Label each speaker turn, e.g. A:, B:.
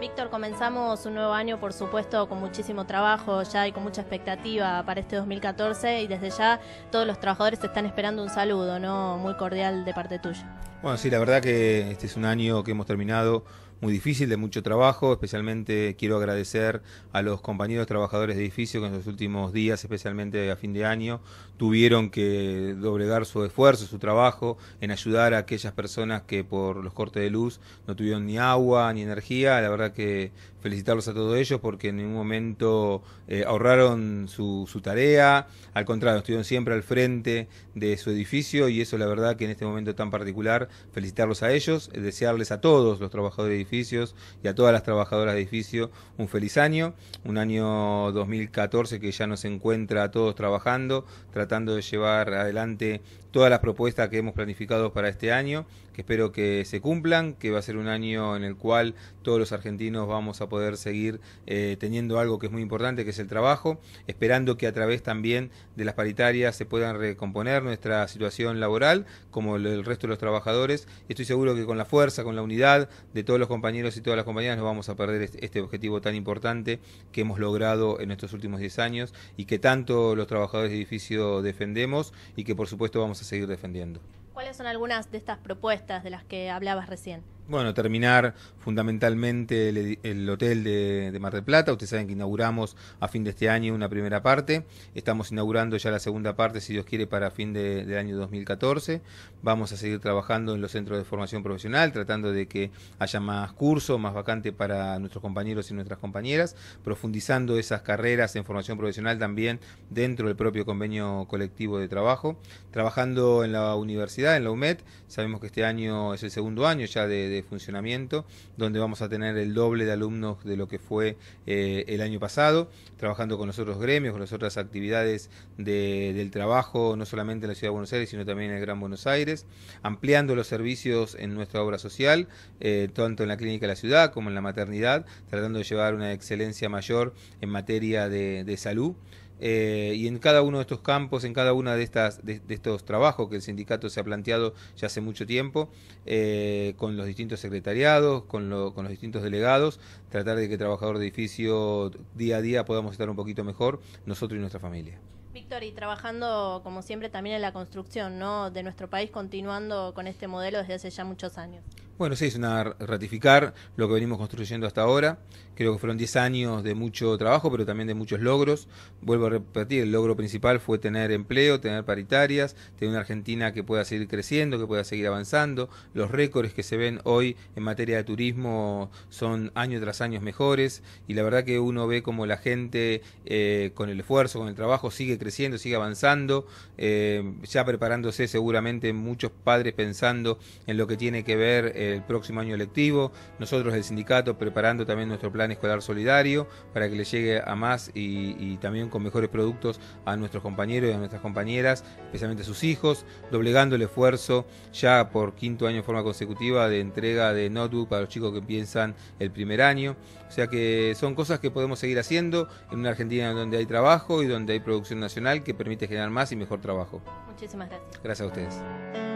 A: Víctor, comenzamos un nuevo año, por supuesto, con muchísimo trabajo ya y con mucha expectativa para este 2014 y desde ya todos los trabajadores están esperando un saludo, ¿no? Muy cordial de parte tuya.
B: Bueno, sí, la verdad que este es un año que hemos terminado muy difícil, de mucho trabajo. Especialmente quiero agradecer a los compañeros trabajadores de edificio que en los últimos días, especialmente a fin de año, tuvieron que doblegar su esfuerzo, su trabajo en ayudar a aquellas personas que por los cortes de luz no tuvieron ni agua ni energía. La verdad que felicitarlos a todos ellos porque en ningún momento eh, ahorraron su, su, tarea, al contrario, estuvieron siempre al frente de su edificio y eso la verdad que en este momento tan particular, felicitarlos a ellos, eh, desearles a todos los trabajadores de edificios y a todas las trabajadoras de edificio un feliz año, un año 2014 que ya nos encuentra a todos trabajando, tratando de llevar adelante todas las propuestas que hemos planificado para este año, que espero que se cumplan, que va a ser un año en el cual todos los argentinos vamos a poder seguir eh, teniendo algo que es muy importante, que es el trabajo, esperando que a través también de las paritarias se puedan recomponer nuestra situación laboral, como el, resto de los trabajadores. estoy seguro que con la fuerza, con la unidad de todos los compañeros y todas las compañeras, no vamos a perder este, este objetivo tan importante que hemos logrado en estos últimos 10 años y que tanto los trabajadores de edificio defendemos y que por supuesto vamos a seguir defendiendo.
A: ¿Cuáles son algunas de estas propuestas de las que hablabas recién?
B: Bueno, terminar fundamentalmente el, hotel de, Mar del Plata. Ustedes saben que inauguramos a fin de este año una primera parte. Estamos inaugurando ya la segunda parte, si Dios quiere, para fin de, del año 2014. Vamos a seguir trabajando en los centros de formación profesional, tratando de que haya más cursos, más vacante para nuestros compañeros y nuestras compañeras, profundizando esas carreras en formación profesional también dentro del propio convenio colectivo de trabajo. Trabajando en la universidad, en la UMED, sabemos que este año es el segundo año ya de funcionamiento, donde vamos a tener el doble de alumnos de lo que fue eh, el año pasado, trabajando con los otros gremios, con las otras actividades del trabajo, no solamente en la Ciudad de Buenos Aires, sino también en el Gran Buenos Aires, ampliando los servicios en nuestra obra social, eh, tanto en la clínica de la ciudad como en la maternidad, tratando de llevar una excelencia mayor en materia de salud. Eh, y en cada uno de estos campos, en cada uno de, estas, de, estos trabajos que el sindicato se ha planteado ya hace mucho tiempo, eh, con los distintos secretariados, con, los distintos delegados, tratar de que el trabajador de edificio día a día podamos estar un poquito mejor, nosotros y nuestra familia.
A: Víctor, y trabajando como siempre también en la construcción ¿no? de nuestro país, continuando con este modelo desde hace ya muchos años.
B: Bueno, sí, es una ratificar lo que venimos construyendo hasta ahora. Creo que fueron 10 años de mucho trabajo, pero también de muchos logros. Vuelvo a repetir, el logro principal fue tener empleo, tener paritarias, tener una Argentina que pueda seguir creciendo, que pueda seguir avanzando. Los récords que se ven hoy en materia de turismo son año tras año mejores y la verdad que uno ve como la gente eh, con el esfuerzo, con el trabajo, sigue creciendo, sigue avanzando, eh, ya preparándose seguramente muchos padres pensando en lo que tiene que ver. Eh, el próximo año electivo. Nosotros, el sindicato, preparando también nuestro plan escolar solidario para que le llegue a más y, también con mejores productos a nuestros compañeros y a nuestras compañeras, especialmente a sus hijos, doblegando el esfuerzo ya por quinto año en forma consecutiva de entrega de notebook para los chicos que empiezan el primer año. O sea que son cosas que podemos seguir haciendo en una Argentina donde hay trabajo y donde hay producción nacional que permite generar más y mejor trabajo.
A: Muchísimas gracias.
B: Gracias a ustedes.